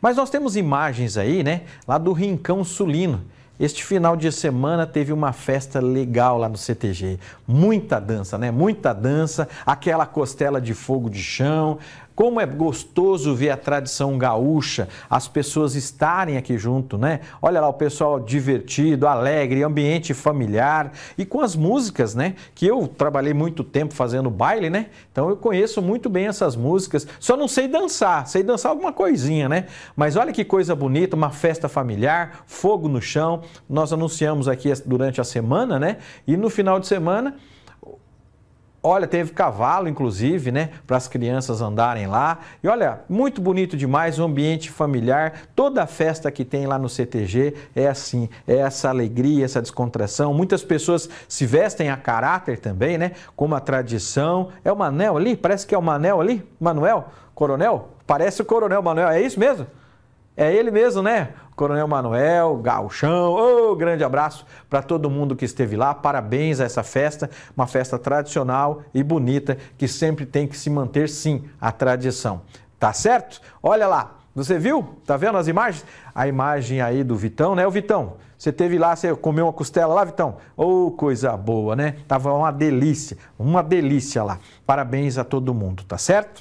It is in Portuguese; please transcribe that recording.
Mas nós temos imagens aí, né? Lá do Rincão Sulino. Este final de semana teve uma festa legal lá no CTG. Muita dança, né? Muita dança, aquela costela de fogo de chão, como é gostoso ver a tradição gaúcha, as pessoas estarem aqui junto, né? Olha lá o pessoal divertido, alegre, ambiente familiar e com as músicas, né? Que eu trabalhei muito tempo fazendo baile, né? Então eu conheço muito bem essas músicas. Só não sei dançar, sei dançar alguma coisinha, né? Mas olha que coisa bonita, uma festa familiar, fogo no chão. Nós anunciamos aqui durante a semana, né? E no final de semana Olha, teve cavalo, inclusive, né? Para as crianças andarem lá. E olha, muito bonito demais, um ambiente familiar. Toda a festa que tem lá no CTG é assim, é essa alegria, essa descontração. Muitas pessoas se vestem a caráter também, né? Como a tradição. É o Manel ali? Parece que é o Manel ali? Manuel? Coronel? Parece o Coronel Manuel, é isso mesmo? É ele mesmo, né? Coronel Manuel, Galchão, oh, grande abraço para todo mundo que esteve lá. Parabéns a essa festa, uma festa tradicional e bonita que sempre tem que se manter sim a tradição. Tá certo? Olha lá, você viu? Tá vendo as imagens? A imagem aí do Vitão, né? O Vitão, você teve lá, você comeu uma costela lá, Vitão? Ô, oh, coisa boa, né? Tava uma delícia, uma delícia lá. Parabéns a todo mundo, tá certo?